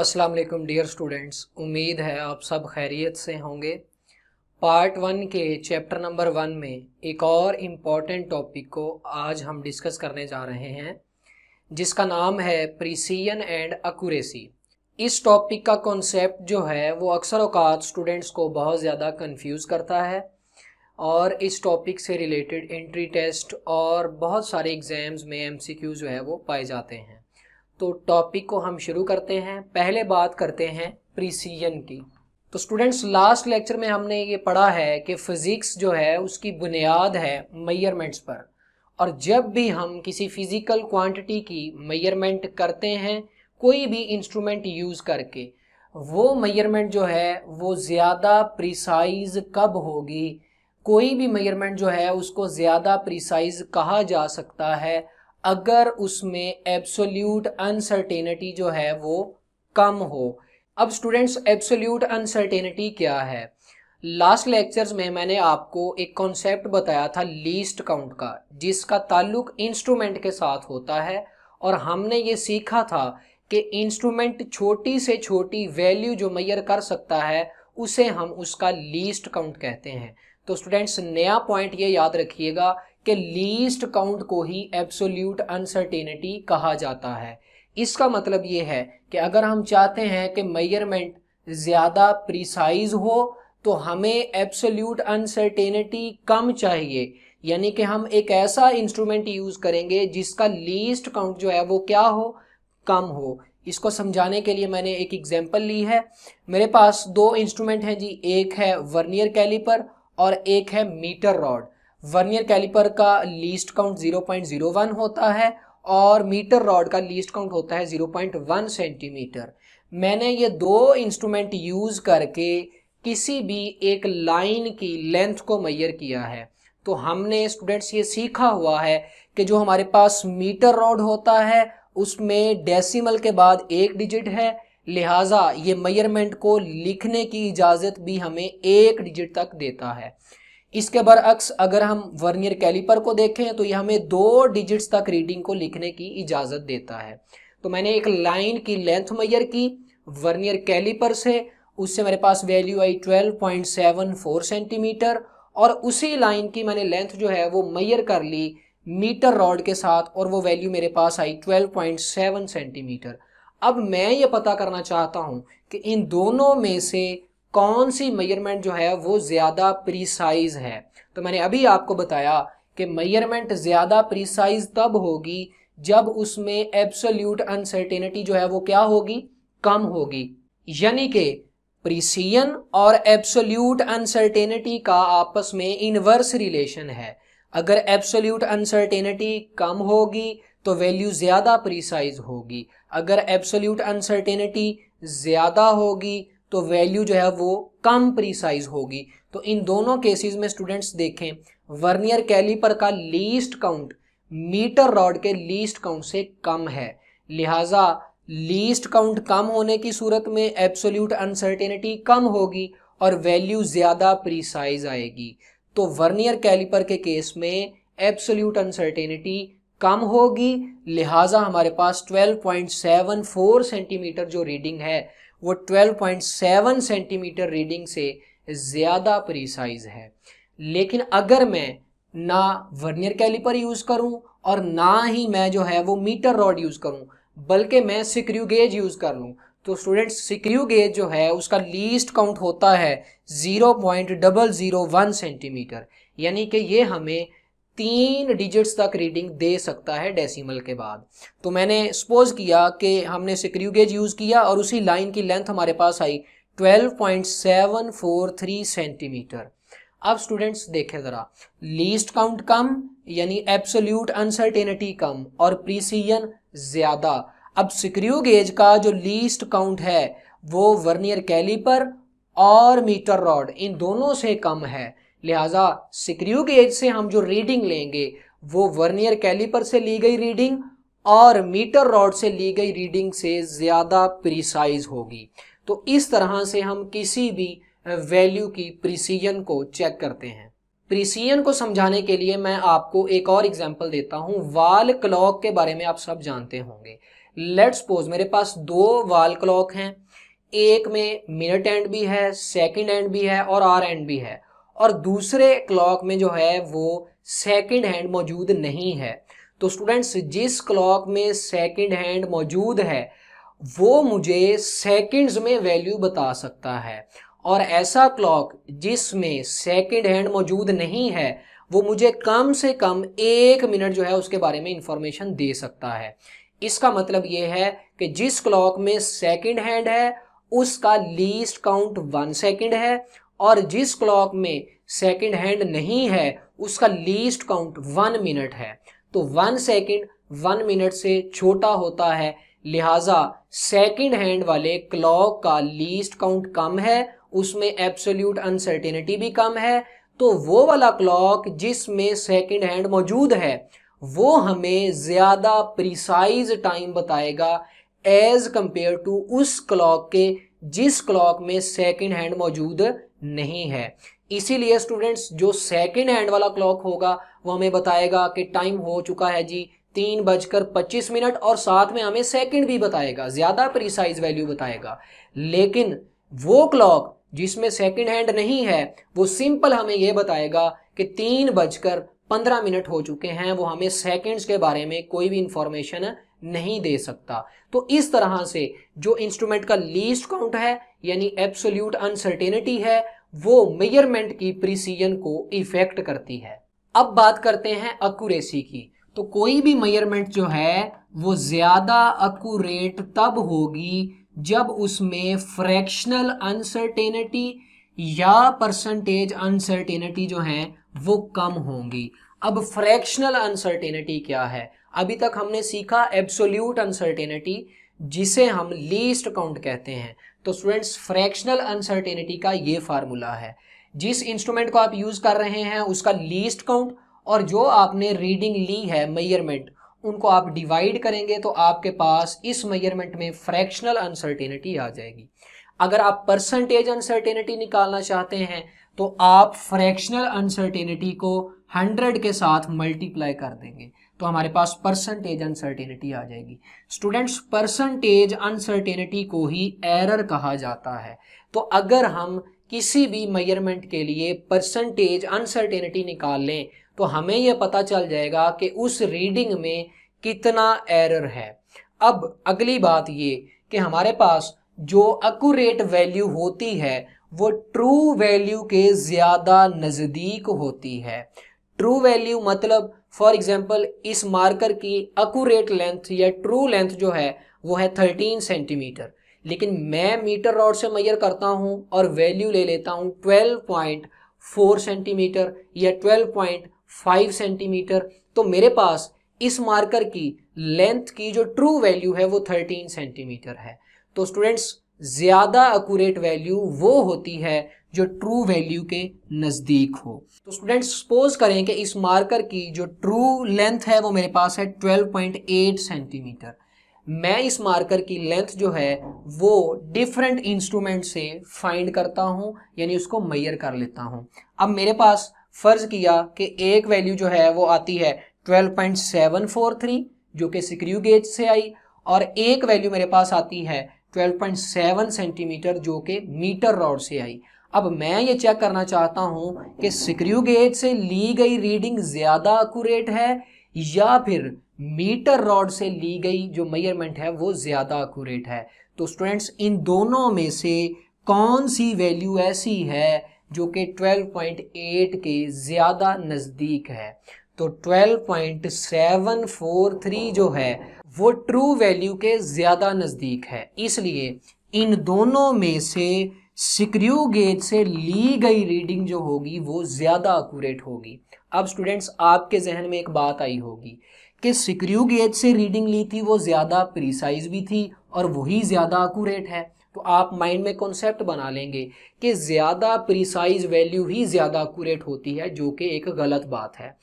Aslam dear students उम्मीद है आप सब खैरियत से होंगे पार्ट वन के चैप्टर नंबर वन में एक और इम्पॉर्टेंट टॉपिक को आज हम डिस्कस करने जा रहे हैं जिसका नाम है प्रिसीजन एंड एकूरेसी इस टॉपिक का कॉन्सेप्ट जो है वो अक्सर अवकात स्टूडेंट्स को बहुत ज़्यादा कंफ्यूज करता है और इस टॉपिक से रिलेटेड एंट्री टेस्ट और बहुत सारे एग्ज़ाम्स में एम जो है वो पाए जाते हैं तो टॉपिक को हम शुरू करते हैं पहले बात करते हैं प्रिसीजन की तो स्टूडेंट्स लास्ट लेक्चर में हमने ये पढ़ा है कि फिज़िक्स जो है उसकी बुनियाद है मैयरमेंट्स पर और जब भी हम किसी फिज़िकल क्वांटिटी की मैयरमेंट करते हैं कोई भी इंस्ट्रूमेंट यूज़ करके वो मैयरमेंट जो है वो ज़्यादा प्रिसाइज कब होगी कोई भी मैयरमेंट जो है उसको ज़्यादा प्रिसाइज कहा जा सकता है अगर उसमें एब्सोल्यूट अनसर्टेनिटी जो है वो कम हो अब स्टूडेंट्स एब्सोल्यूट अनसर्टेनिटी क्या है लास्ट लेक्चर्स में मैंने आपको एक कॉन्सेप्ट बताया था लीस्ट काउंट का जिसका ताल्लुक इंस्ट्रूमेंट के साथ होता है और हमने ये सीखा था कि इंस्ट्रूमेंट छोटी से छोटी वैल्यू जो मैयर कर सकता है उसे हम उसका लीस्ट काउंट कहते हैं तो स्टूडेंट्स नया पॉइंट ये याद रखिएगा कि लीस्ट काउंट को ही एब्सोल्यूट अनसर्टेनिटी कहा जाता है इसका मतलब ये है कि अगर हम चाहते हैं कि मेयरमेंट ज़्यादा प्रिसाइज हो तो हमें एब्सोल्यूट अनसर्टेनिटी कम चाहिए यानी कि हम एक ऐसा इंस्ट्रूमेंट यूज़ करेंगे जिसका लीस्ट काउंट जो है वो क्या हो कम हो इसको समझाने के लिए मैंने एक एग्जांपल ली है मेरे पास दो इंस्ट्रूमेंट हैं जी एक है वर्नियर कैलिपर और एक है मीटर रॉड वर्नियर कैलिपर का लीस्ट काउंट 0.01 होता है और मीटर रॉड का लीस्ट काउंट होता है 0.1 सेंटीमीटर मैंने ये दो इंस्ट्रूमेंट यूज करके किसी भी एक लाइन की लेंथ को मैयर किया है तो हमने स्टूडेंट्स ये सीखा हुआ है कि जो हमारे पास मीटर रॉड होता है उसमें डेसिमल के बाद एक डिजिट है लिहाजा ये मेयरमेंट को लिखने की इजाज़त भी हमें एक डिजिट तक देता है इसके बरअक्स अगर हम वर्नियर कैलिपर को देखें तो ये हमें दो डिजिट्स तक रीडिंग को लिखने की इजाज़त देता है तो मैंने एक लाइन की लेंथ मैयर की वर्नियर कैलिपर से उससे मेरे पास वैल्यू आई 12.74 सेंटीमीटर और उसी लाइन की मैंने लेंथ जो है वो मैयर कर ली मीटर रॉड के साथ और वो वैल्यू मेरे पास आई 12.7 सेंटीमीटर अब मैं ये पता करना चाहता हूँ कि इन दोनों में से कौन सी मेयरमेंट जो है वो ज़्यादा प्रीसाइज है तो मैंने अभी आपको बताया कि मेयरमेंट ज़्यादा प्रिसाइज तब होगी जब उसमें एब्सोल्यूट अनसर्टेनिटी जो है वो क्या होगी कम होगी यानी कि प्रिसियन और एब्सोल्यूट अनसर्टेनिटी का आपस में इनवर्स रिलेशन है अगर एब्सोल्यूट अनसर्टेनिटी कम होगी तो वैल्यू ज़्यादा प्रीसाइज होगी अगर एब्सोल्यूट अनसर्टेनिटी ज़्यादा होगी तो वैल्यू जो है वो कम प्रीसाइज होगी तो इन दोनों केसेस में स्टूडेंट्स देखें वर्नियर कैलीपर का लीस्ट काउंट मीटर रॉड के लीस्ट काउंट से कम है लिहाजा लीस्ट काउंट कम होने की सूरत में एब्सोल्यूट अनसर्टेनिटी कम होगी और वैल्यू ज़्यादा प्रीसाइज आएगी तो वर्नियर कैलिपर के केस में एब्सोल्यूट अनसर्टेनिटी कम होगी लिहाजा हमारे पास 12.74 सेंटीमीटर जो रीडिंग है वो 12.7 सेंटीमीटर रीडिंग से ज़्यादा प्रिसाइज है लेकिन अगर मैं ना वर्नियर कैलिपर यूज़ करूँ और ना ही मैं जो है वो मीटर रॉड यूज़ करूँ बल्कि मैं सिक्रियो गेज यूज़ कर लूँ तो स्टूडेंट सिक्रियो गेज जो है उसका लीस्ट काउंट होता है 0.001 सेंटीमीटर यानी कि ये हमें तीन डिजिट्स तक रीडिंग दे सकता है डेसिमल के बाद तो मैंने सपोज किया कि हमने सिक्रियो गेज यूज़ किया और उसी लाइन की लेंथ हमारे पास आई 12.743 सेंटीमीटर अब स्टूडेंट्स देखें ज़रा लीस्ट काउंट कम यानी एब्सोल्यूट अनसर्टेनिटी कम और प्रीसीजन ज़्यादा अब सिक्रियो गेज का जो लीस्ट काउंट है वो वर्नियर कैलीपर और मीटर रॉड इन दोनों से कम है लिहाजा सिक्रियू के एज से हम जो रीडिंग लेंगे वो वर्नियर कैलिपर से ली गई रीडिंग और मीटर रॉड से ली गई रीडिंग से ज़्यादा प्रिसाइज होगी तो इस तरह से हम किसी भी वैल्यू की प्रिसीजन को चेक करते हैं प्रिसीजन को समझाने के लिए मैं आपको एक और एग्जांपल देता हूँ वाल क्लॉक के बारे में आप सब जानते होंगे लेट्स सपोज मेरे पास दो वाल क्लॉक हैं एक में मिनट एंड भी है सेकंड एंड भी है और आर एंड भी है और दूसरे क्लॉक में जो है वो सेकेंड हैंड मौजूद नहीं है तो स्टूडेंट्स जिस क्लॉक में सेकेंड हैंड मौजूद है वो मुझे सेकेंड्स में वैल्यू बता सकता है और ऐसा क्लॉक जिसमें सेकेंड हैंड मौजूद नहीं है वो मुझे कम से कम एक मिनट जो है उसके बारे में इंफॉर्मेशन दे सकता है इसका मतलब ये है कि जिस क्लॉक में सेकेंड हैंड है उसका लीस्ट काउंट वन सेकेंड है और जिस क्लॉक में सेकंड हैंड नहीं है उसका लीस्ट काउंट वन मिनट है तो वन सेकंड वन मिनट से छोटा होता है लिहाजा सेकंड हैंड वाले क्लॉक का लीस्ट काउंट कम है उसमें एब्सोल्यूट अनसर्टेनिटी भी कम है तो वो वाला क्लॉक जिसमें सेकेंड हैंड मौजूद है वो हमें ज़्यादा प्रिसाइज टाइम बताएगा एज कंपेयर टू उस क्लॉक के जिस क्लॉक में सेकंड हैंड मौजूद नहीं है इसीलिए स्टूडेंट्स जो सेकेंड हैंड वाला क्लॉक होगा वो हमें बताएगा कि टाइम हो चुका है जी तीन बजकर पच्चीस मिनट और साथ में हमें सेकेंड भी बताएगा ज़्यादा प्रिसाइज वैल्यू बताएगा लेकिन वो क्लॉक जिसमें सेकेंड हैंड नहीं है वो सिंपल हमें यह बताएगा कि तीन बजकर पंद्रह मिनट हो चुके हैं वो हमें सेकेंड्स के बारे में कोई भी इंफॉर्मेशन नहीं दे सकता तो इस तरह से जो इंस्ट्रूमेंट का लीस्ट काउंट है यानी एब्सोल्यूट अनसर्टेनिटी है वो मेजरमेंट की प्रिसीजन को इफेक्ट करती है अब बात करते हैं अक्यूरेसी की तो कोई भी मेजरमेंट जो है वो ज्यादा अक्यूरेट तब होगी जब उसमें फ्रैक्शनल अनसर्टेनिटी या परसेंटेज अनसर्टेनिटी जो है वो कम होंगी अब फ्रैक्शनल अनसर्टेनिटी क्या है अभी तक हमने सीखा एब्सोल्यूट अनसर्टेनिटी जिसे हम लीस्ट काउंट कहते हैं तो स्टूडेंट्स फ्रैक्शनल अनसर्टेनिटी का ये फार्मूला है जिस इंस्ट्रूमेंट को आप यूज़ कर रहे हैं उसका लीस्ट काउंट और जो आपने रीडिंग ली है मेयरमेंट उनको आप डिवाइड करेंगे तो आपके पास इस मेयरमेंट में फ्रैक्शनल अनसर्टेनिटी आ जाएगी अगर आप परसेंटेज अनसर्टेनिटी निकालना चाहते हैं तो आप फ्रैक्शनल अनसर्टेनिटी को 100 के साथ मल्टीप्लाई कर देंगे तो हमारे पास परसेंटेज अनसर्टेनिटी आ जाएगी स्टूडेंट्स परसेंटेज अनसर्टेनिटी को ही एरर कहा जाता है तो अगर हम किसी भी मेजरमेंट के लिए परसेंटेज अनसर्टेनिटी निकाल लें तो हमें यह पता चल जाएगा कि उस रीडिंग में कितना एरर है अब अगली बात ये कि हमारे पास जो अकूरेट वैल्यू होती है वो ट्रू वैल्यू के ज़्यादा नज़दीक होती है ट्रू वैल्यू मतलब फॉर एग्जाम्पल इस मार्कर की अकूरेट लेंथ या ट्रू लेंथ जो है वो है थर्टीन सेंटीमीटर लेकिन मैं मीटर रॉड से मैयर करता हूँ और वैल्यू ले लेता हूँ ट्वेल्व पॉइंट फोर सेंटीमीटर या ट्वेल्व पॉइंट फाइव सेंटीमीटर तो मेरे पास इस मार्कर की लेंथ की जो ट्रू वैल्यू है वो थर्टीन सेंटीमीटर है तो स्टूडेंट्स ज़्यादा अकूरेट वैल्यू वो होती है जो ट्रू वैल्यू के नज़दीक हो तो स्टूडेंट सपोज करें कि इस मार्कर की जो ट्रू लेंथ है वो मेरे पास है 12.8 सेंटीमीटर मैं इस मार्कर की लेंथ जो है वो डिफरेंट इंस्ट्रूमेंट से फाइंड करता हूँ यानी उसको मैयर कर लेता हूँ अब मेरे पास फ़र्ज़ किया कि एक वैल्यू जो है वो आती है 12.743 जो कि स्क्रू गेज से आई और एक वैल्यू मेरे पास आती है 12.7 सेंटीमीटर जो कि मीटर रॉड से आई अब मैं ये चेक करना चाहता हूँ कि सिक्रियू गेज से ली गई रीडिंग ज़्यादा अकूरेट है या फिर मीटर रॉड से ली गई जो मेयरमेंट है वो ज़्यादा अकूरेट है तो स्टूडेंट्स इन दोनों में से कौन सी वैल्यू ऐसी है जो कि 12.8 के ज़्यादा नज़दीक है तो 12.743 जो है वो ट्रू वैल्यू के ज़्यादा नज़दीक है इसलिए इन दोनों में से सिक्रियू गेज से ली गई रीडिंग जो होगी वो ज़्यादा अक्यूरेट होगी अब स्टूडेंट्स आपके जहन में एक बात आई होगी कि सिक्रियू गेज से रीडिंग ली थी वो ज़्यादा प्रिसाइज भी थी और वही ज़्यादा अक्यूरेट है तो आप माइंड में कॉन्सेप्ट बना लेंगे कि ज़्यादा प्रिसाइज वैल्यू ही ज़्यादा अक्यूरेट होती है जो कि एक गलत बात है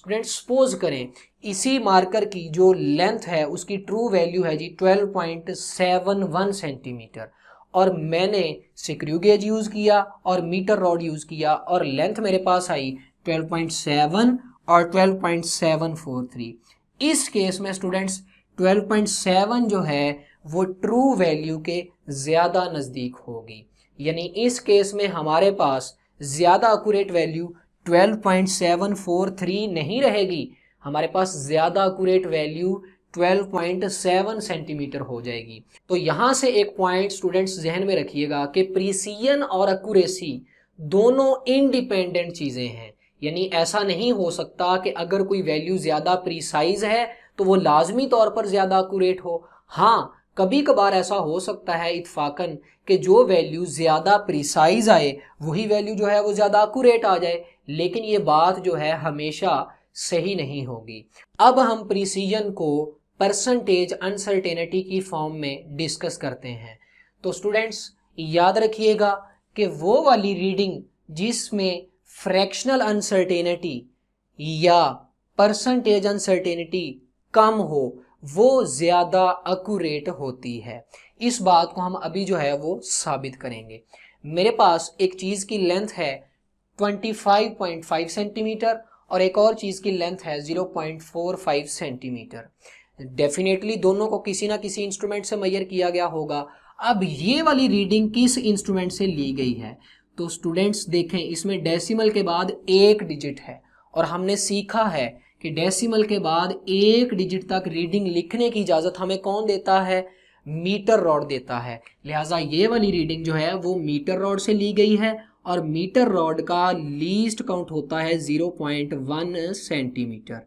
स्टूडेंट सपोज करें इसी मार्कर की जो लेंथ है उसकी ट्रू वैल्यू है जी 12.71 सेंटीमीटर और मैंने सिक्रू गेज यूज़ किया और मीटर रॉड यूज़ किया और लेंथ मेरे पास आई 12.7 और 12.743 इस केस में स्टूडेंट्स 12.7 जो है वो ट्रू वैल्यू के ज़्यादा नज़दीक होगी यानी इस केस में हमारे पास ज़्यादा अकूरेट वैल्यू 12.743 नहीं रहेगी हमारे पास ज़्यादा अकुरेट वैल्यू 12.7 सेंटीमीटर हो जाएगी तो यहां से एक पॉइंट स्टूडेंट्स जहन में रखिएगा कि प्रीसीजन और अक्यूरेसी दोनों इंडिपेंडेंट चीज़ें हैं यानी ऐसा नहीं हो सकता कि अगर कोई वैल्यू ज़्यादा प्रीसाइज है तो वो लाजमी तौर पर ज़्यादा अक्यूरेट हो हाँ कभी कभार ऐसा हो सकता है इतफाकन कि जो वैल्यू ज़्यादा प्रिसाइज आए वही वैल्यू जो है वो ज़्यादा अक्यूरेट आ जाए लेकिन ये बात जो है हमेशा सही नहीं होगी अब हम प्रिसीजन को परसेंटेज अनसर्टेनिटी की फॉर्म में डिस्कस करते हैं तो स्टूडेंट्स याद रखिएगा कि वो वाली रीडिंग जिसमें फ्रैक्शनल अनसर्टेनिटी या परसेंटेज अनसर्टेनिटी कम हो वो ज़्यादा अकूरेट होती है इस बात को हम अभी जो है वो साबित करेंगे मेरे पास एक चीज़ की लेंथ है 25.5 सेंटीमीटर और एक और चीज़ की लेंथ है 0.45 सेंटीमीटर डेफिनेटली दोनों को किसी ना किसी इंस्ट्रूमेंट से मैयर किया गया होगा अब ये वाली रीडिंग किस इंस्ट्रूमेंट से ली गई है तो स्टूडेंट्स देखें इसमें डेसिमल के बाद एक डिजिट है और हमने सीखा है कि डेसिमल के बाद एक डिजिट तक रीडिंग लिखने की इजाज़त हमें कौन देता है मीटर रॉड देता है लिहाजा ये वाली रीडिंग जो है वो मीटर रॉड से ली गई है और मीटर रॉड का लीस्ट काउंट होता है 0.1 सेंटीमीटर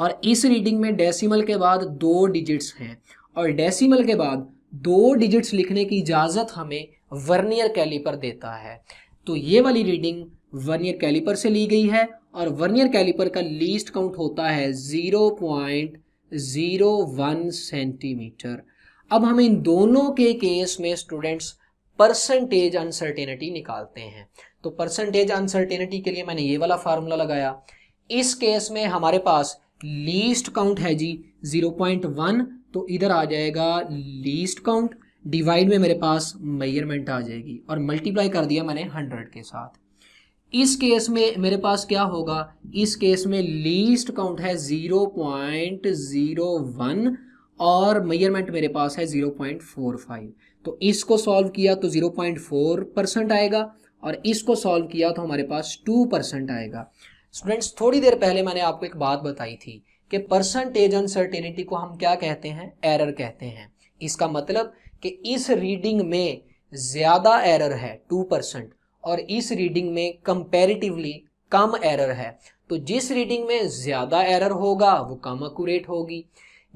और इस रीडिंग में डेसिमल के बाद दो डिजिट्स हैं और डेसिमल के बाद दो डिजिट्स लिखने की इजाज़त हमें वर्नियर कैलिपर देता है तो ये वाली रीडिंग वर्नियर कैलिपर से ली गई है और वर्नियर कैलिपर का लीस्ट काउंट होता है zero point zero one centimetre अब हम इन दोनों के केस में स्टूडेंट्स परसेंटेज अनसर्टेनिटी निकालते हैं तो परसेंटेज अनसर्टेनिटी के लिए मैंने ये वाला फार्मूला लगाया इस केस में हमारे पास लीस्ट काउंट है जी ज़ीरो पॉइंट वन तो इधर आ जाएगा लीस्ट काउंट डिवाइड में मेरे पास मेजरमेंट आ जाएगी और मल्टीप्लाई कर दिया मैंने हंड्रेड के साथ इस केस में मेरे पास क्या होगा इस केस में लीस्ट काउंट है ज़ीरो पॉइंट ज़ीरो वन और मेजरमेंट मेरे पास है ज़ीरो पॉइंट फोर फाइव तो इसको सॉल्व किया तो ज़ीरो पॉइंट फोर परसेंट आएगा और इसको सॉल्व किया तो हमारे पास टू परसेंट आएगा स्टूडेंट्स थोड़ी देर पहले मैंने आपको एक बात बताई थी कि परसेंटेज अनसर्टेनिटी को हम क्या कहते हैं एरर कहते हैं इसका मतलब कि इस रीडिंग में ज़्यादा एरर है टू परसेंट और इस रीडिंग में कंपेरिटिवली कम एरर है तो जिस रीडिंग में ज़्यादा एरर होगा वो कम अकूरेट होगी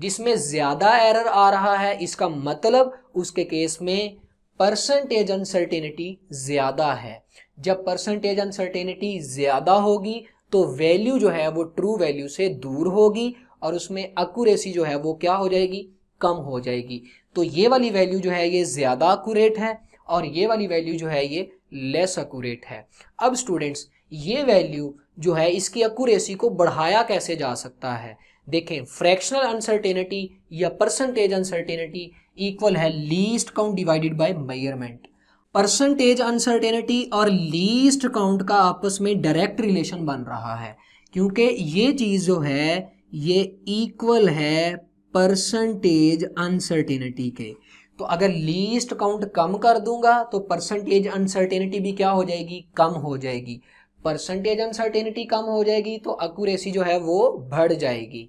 जिसमें ज़्यादा एरर आ रहा है इसका मतलब उसके केस में परसेंटेज अनसर्टेनिटी ज़्यादा है जब परसेंटेज अनसर्टेनिटी ज़्यादा होगी तो वैल्यू जो है वो ट्रू वैल्यू से दूर होगी और उसमें अकूरेसी जो है वो क्या हो जाएगी कम हो जाएगी तो ये वाली वैल्यू जो है ये ज़्यादा अकूरेट है और ये वाली वैल्यू जो है ये लेस अकूरेट है अब स्टूडेंट्स ये वैल्यू जो है इसकी अकूरेसी को बढ़ाया कैसे जा सकता है देखें फ्रैक्शनल अनसर्टेनिटी या परसेंटेज अनसर्टेनिटी इक्वल है least count divided by measurement percentage uncertainty और लीस्ट काउंट का आपस में डायरेक्ट रिलेशन बन रहा है क्योंकि ये चीज़ जो है ये इक्वल है परसेंटेज अनसर्टेनिटी के तो अगर लीस्ट काउंट कम कर दूंगा तो परसेंटेज अनसर्टेनिटी भी क्या हो जाएगी कम हो जाएगी परसेंटेज अनसर्टेनिटी कम हो जाएगी तो अक्यूरेसी जो है वो बढ़ जाएगी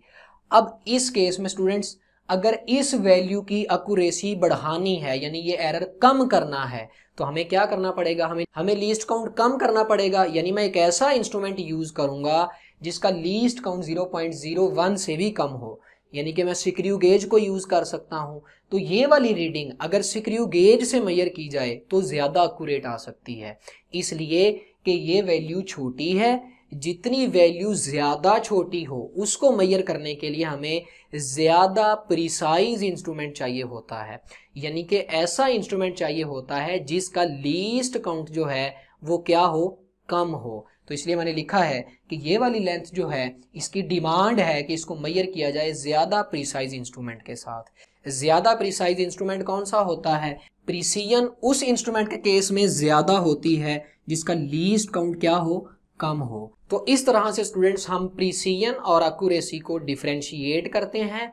अब इस केस में स्टूडेंट्स अगर इस वैल्यू की अक्यूरेसी बढ़ानी है यानी ये एरर कम करना है तो हमें क्या करना पड़ेगा हमें हमें लीस्ट काउंट कम करना पड़ेगा यानी मैं एक ऐसा इंस्ट्रूमेंट यूज करूंगा जिसका लीस्ट काउंट 0.01 से भी कम हो यानी कि मैं सिक्रियो गेज को यूज कर सकता हूं तो ये वाली रीडिंग अगर सिक्रियो गेज से मैयर की जाए तो ज्यादा अक्यूरेट आ सकती है इसलिए कि ये वैल्यू छोटी है जितनी वैल्यू ज़्यादा छोटी हो उसको मैयर करने के लिए हमें ज़्यादा प्रिसाइज इंस्ट्रूमेंट चाहिए होता है यानी कि ऐसा इंस्ट्रूमेंट चाहिए होता है जिसका लीस्ट काउंट जो है वो क्या हो कम हो तो इसलिए मैंने लिखा है कि ये वाली लेंथ जो है इसकी डिमांड है कि इसको मैयर किया जाए ज़्यादा प्रिसाइज इंस्ट्रूमेंट के साथ ज़्यादा प्रिसाइज इंस्ट्रूमेंट कौन सा होता है प्रिसीजन उस इंस्ट्रूमेंट के केस में ज़्यादा होती है जिसका लीस्ट काउंट क्या हो कम हो तो इस तरह से स्टूडेंट्स हम प्रीसीजन और अक्यूरेसी को डिफ्रेंशिएट करते हैं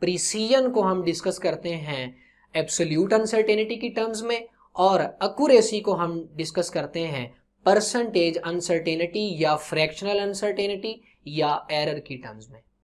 प्रीसीजन को हम डिस्कस करते हैं एब्सोल्यूट अनसर्टेनिटी की टर्म्स में और अक्यूरेसी को हम डिस्कस करते हैं परसेंटेज अनसर्टेनिटी या फ्रैक्शनल अनसर्टेनिटी या एरर की टर्म्स में